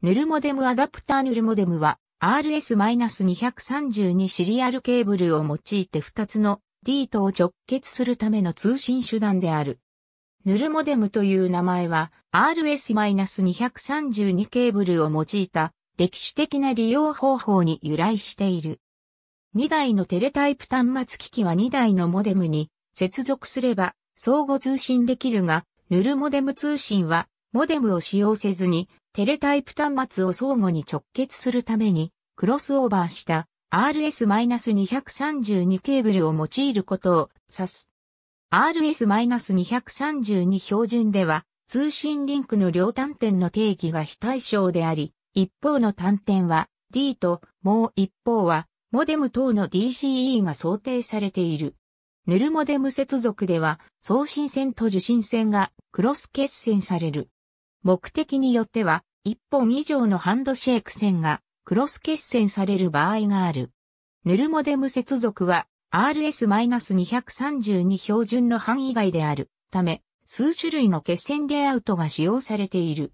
ヌルモデムアダプターヌルモデムは RS-232 シリアルケーブルを用いて2つの D とを直結するための通信手段である。ヌルモデムという名前は RS-232 ケーブルを用いた歴史的な利用方法に由来している。2台のテレタイプ端末機器は2台のモデムに接続すれば相互通信できるが、ヌルモデム通信はモデムを使用せずにテレタイプ端末を相互に直結するために、クロスオーバーした RS-232 ケーブルを用いることを指す。RS-232 標準では、通信リンクの両端点の定義が非対称であり、一方の端点は D と、もう一方は、モデム等の DCE が想定されている。ヌルモデム接続では送信線と受信線がクロス決線される。目的によっては1本以上のハンドシェイク線がクロス決戦される場合がある。ヌルモデム接続は RS-232 標準の範囲外であるため、数種類の決戦レイアウトが使用されている。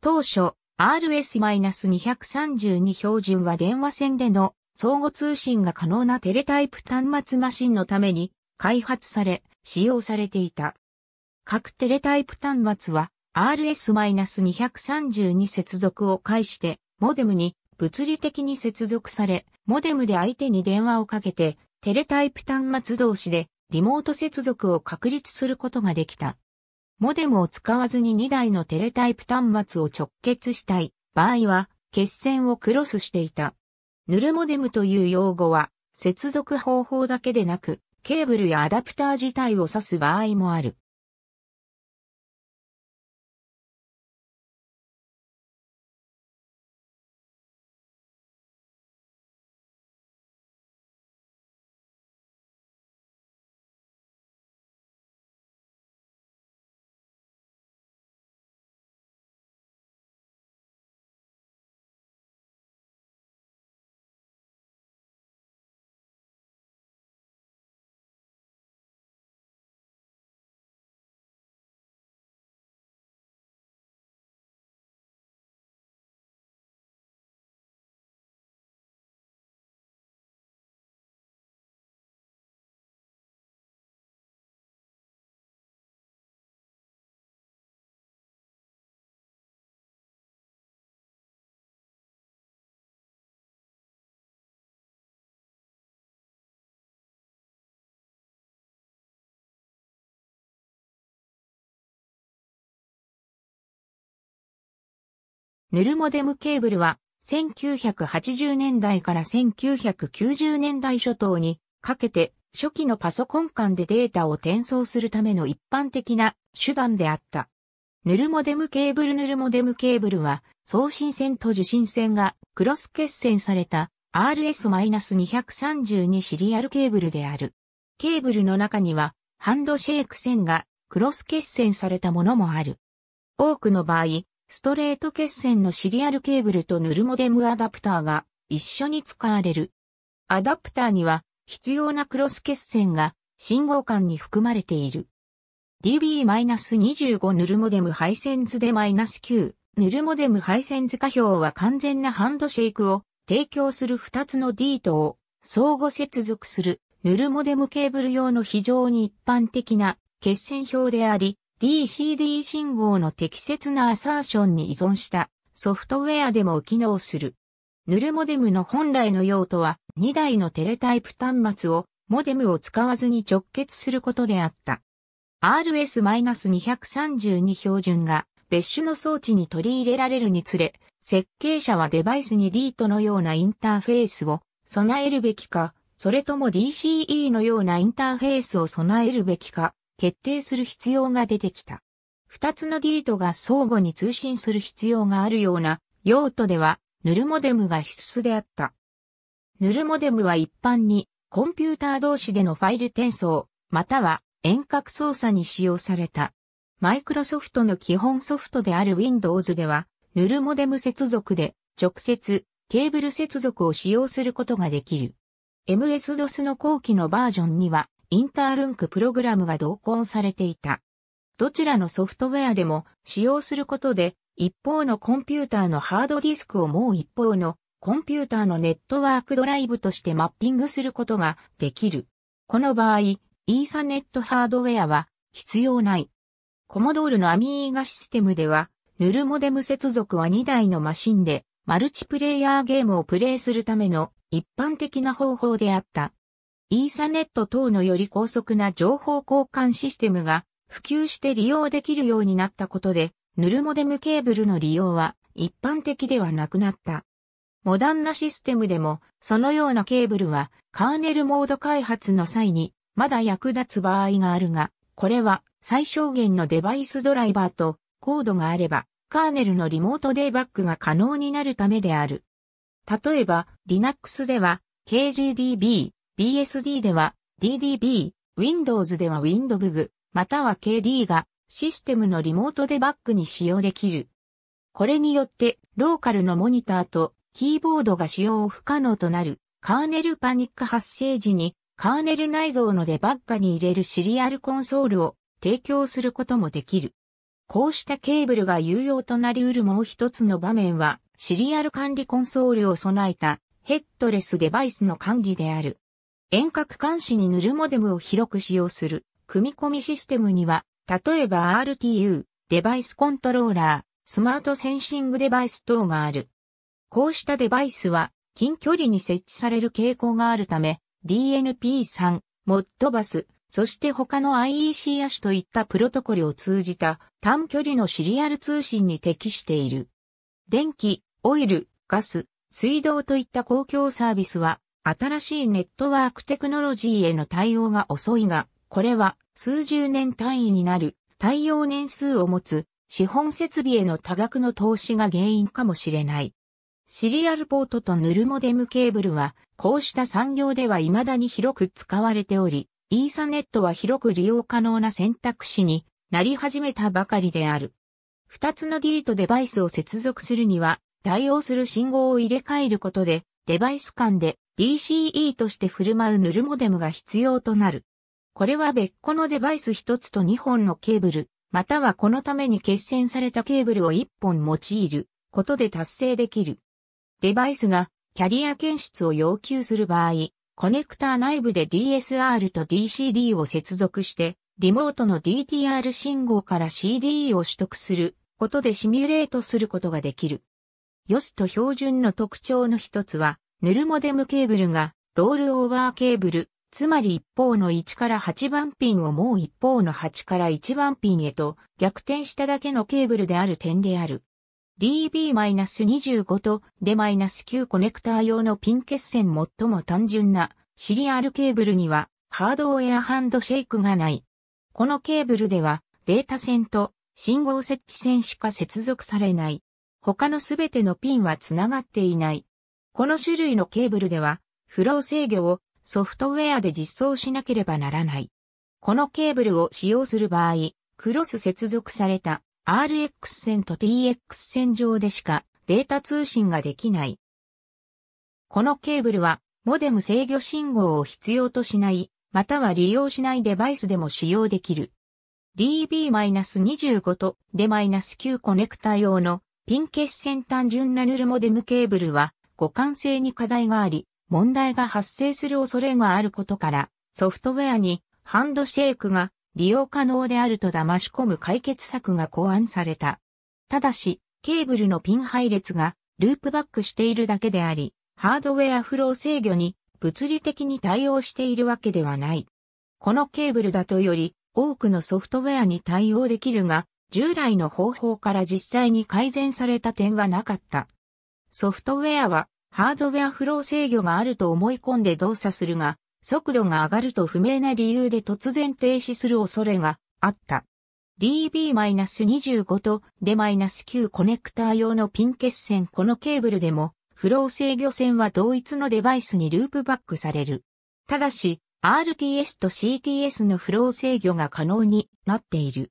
当初、RS-232 標準は電話線での相互通信が可能なテレタイプ端末マシンのために開発され、使用されていた。各テレタイプ端末は RS-232 接続を介して、モデムに物理的に接続され、モデムで相手に電話をかけて、テレタイプ端末同士でリモート接続を確立することができた。モデムを使わずに2台のテレタイプ端末を直結したい場合は、決線をクロスしていた。ヌルモデムという用語は、接続方法だけでなく、ケーブルやアダプター自体を指す場合もある。ネルモデムケーブルは1980年代から1990年代初頭にかけて初期のパソコン間でデータを転送するための一般的な手段であった。ヌルモデムケーブルヌルモデムケーブルは送信線と受信線がクロス決線された RS-232 シリアルケーブルである。ケーブルの中にはハンドシェイク線がクロス決線されたものもある。多くの場合、ストレート決線のシリアルケーブルとヌルモデムアダプターが一緒に使われる。アダプターには必要なクロス決線が信号間に含まれている。DB-25 ヌルモデム配線図で -9 ヌルモデム配線図下表は完全なハンドシェイクを提供する2つの D とを相互接続するヌルモデムケーブル用の非常に一般的な決線表であり、DCD 信号の適切なアサーションに依存したソフトウェアでも機能する。ヌルモデムの本来の用途は2台のテレタイプ端末をモデムを使わずに直結することであった。RS-232 標準が別種の装置に取り入れられるにつれ、設計者はデバイスに D とのようなインターフェースを備えるべきか、それとも DCE のようなインターフェースを備えるべきか、決定する必要が出てきた。二つのートが相互に通信する必要があるような用途では、ヌルモデムが必須であった。ヌルモデムは一般に、コンピューター同士でのファイル転送、または遠隔操作に使用された。マイクロソフトの基本ソフトである Windows では、ヌルモデム接続で直接ケーブル接続を使用することができる。MS-DOS の後期のバージョンには、インタールンクプログラムが同梱されていた。どちらのソフトウェアでも使用することで、一方のコンピューターのハードディスクをもう一方のコンピューターのネットワークドライブとしてマッピングすることができる。この場合、イーサネットハードウェアは必要ない。コモドールのアミーガシステムでは、ヌルモデム接続は2台のマシンで、マルチプレイヤーゲームをプレイするための一般的な方法であった。イーサネット等のより高速な情報交換システムが普及して利用できるようになったことで、ヌルモデムケーブルの利用は一般的ではなくなった。モダンなシステムでも、そのようなケーブルはカーネルモード開発の際にまだ役立つ場合があるが、これは最小限のデバイスドライバーとコードがあれば、カーネルのリモートデーバッグが可能になるためである。例えば、Linux では KGDB、BSD では DDB、Windows では WindBug、または KD がシステムのリモートデバッグに使用できる。これによって、ローカルのモニターとキーボードが使用不可能となる、カーネルパニック発生時に、カーネル内蔵のデバッグに入れるシリアルコンソールを提供することもできる。こうしたケーブルが有用となり得るもう一つの場面は、シリアル管理コンソールを備えたヘッドレスデバイスの管理である。遠隔監視に塗るモデムを広く使用する、組み込みシステムには、例えば RTU、デバイスコントローラー、スマートセンシングデバイス等がある。こうしたデバイスは、近距離に設置される傾向があるため、DNP3、モッドバス、そして他の IEC 足といったプロトコルを通じた短距離のシリアル通信に適している。電気、オイル、ガス、水道といった公共サービスは新しいネットワークテクノロジーへの対応が遅いが、これは数十年単位になる対応年数を持つ資本設備への多額の投資が原因かもしれない。シリアルポートとヌルモデムケーブルは、こうした産業では未だに広く使われており、イーサネットは広く利用可能な選択肢になり始めたばかりである。二つの D とデバイスを接続するには、対応する信号を入れ替えることで、デバイス間で DCE として振る舞うヌルモデムが必要となる。これは別個のデバイス1つと2本のケーブル、またはこのために結線されたケーブルを1本用いることで達成できる。デバイスがキャリア検出を要求する場合、コネクター内部で DSR と DCD を接続して、リモートの DTR 信号から CDE を取得することでシミュレートすることができる。良しと標準の特徴の一つは、ネルモデムケーブルがロールオーバーケーブル、つまり一方の1から8番ピンをもう一方の8から1番ピンへと逆転しただけのケーブルである点である。DB-25 と D-9 コネクター用のピン決線最も単純なシリアルケーブルにはハードウェアハンドシェイクがない。このケーブルではデータ線と信号設置線しか接続されない。他のすべてのピンはつながっていない。この種類のケーブルでは、フロー制御をソフトウェアで実装しなければならない。このケーブルを使用する場合、クロス接続された RX 線と TX 線上でしかデータ通信ができない。このケーブルはモデム制御信号を必要としない、または利用しないデバイスでも使用できる。DB-25 と D-9 コネクタ用のピン決線単純なヌルモデムケーブルは互換性に課題があり、問題が発生する恐れがあることから、ソフトウェアにハンドシェイクが利用可能であると騙し込む解決策が考案された。ただし、ケーブルのピン配列がループバックしているだけであり、ハードウェアフロー制御に物理的に対応しているわけではない。このケーブルだとより多くのソフトウェアに対応できるが、従来の方法から実際に改善された点はなかった。ソフトウェアはハードウェアフロー制御があると思い込んで動作するが、速度が上がると不明な理由で突然停止する恐れがあった。DB-25 と D-9 コネクター用のピン決線このケーブルでも、フロー制御線は同一のデバイスにループバックされる。ただし、RTS と CTS のフロー制御が可能になっている。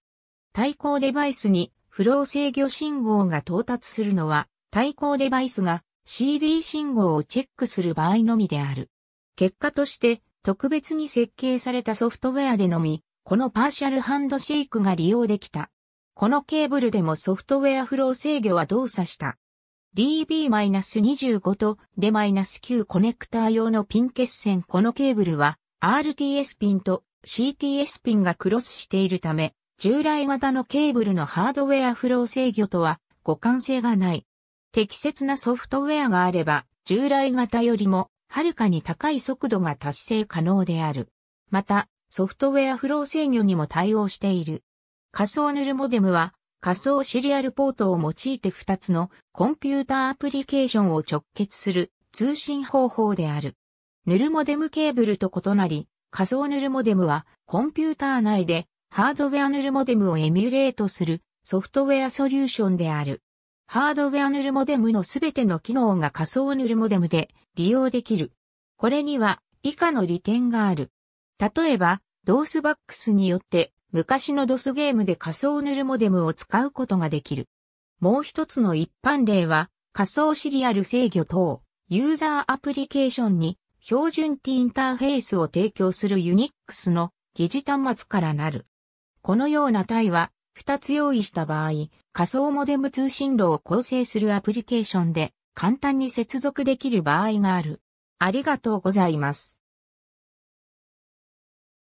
対抗デバイスにフロー制御信号が到達するのは対抗デバイスが CD 信号をチェックする場合のみである。結果として特別に設計されたソフトウェアでのみ、このパーシャルハンドシェイクが利用できた。このケーブルでもソフトウェアフロー制御は動作した。DB-25 と D-9 コネクター用のピン決線このケーブルは RTS ピンと CTS ピンがクロスしているため、従来型のケーブルのハードウェアフロー制御とは互換性がない。適切なソフトウェアがあれば、従来型よりも、はるかに高い速度が達成可能である。また、ソフトウェアフロー制御にも対応している。仮想ヌルモデムは、仮想シリアルポートを用いて2つのコンピューターアプリケーションを直結する通信方法である。ヌルモデムケーブルと異なり、仮想ヌルモデムはコンピューター内でハードウェアヌルモデムをエミュレートするソフトウェアソリューションである。ハードウェアヌルモデムのすべての機能が仮想ヌルモデムで利用できる。これには以下の利点がある。例えば、ドースバックスによって昔のドスゲームで仮想ヌルモデムを使うことができる。もう一つの一般例は、仮想シリアル制御等、ユーザーアプリケーションに標準 T インターフェースを提供するユニックスの疑似端末からなる。このような体は2つ用意した場合、仮想モデム通信路を構成するアプリケーションで簡単に接続できる場合がある。ありがとうございます。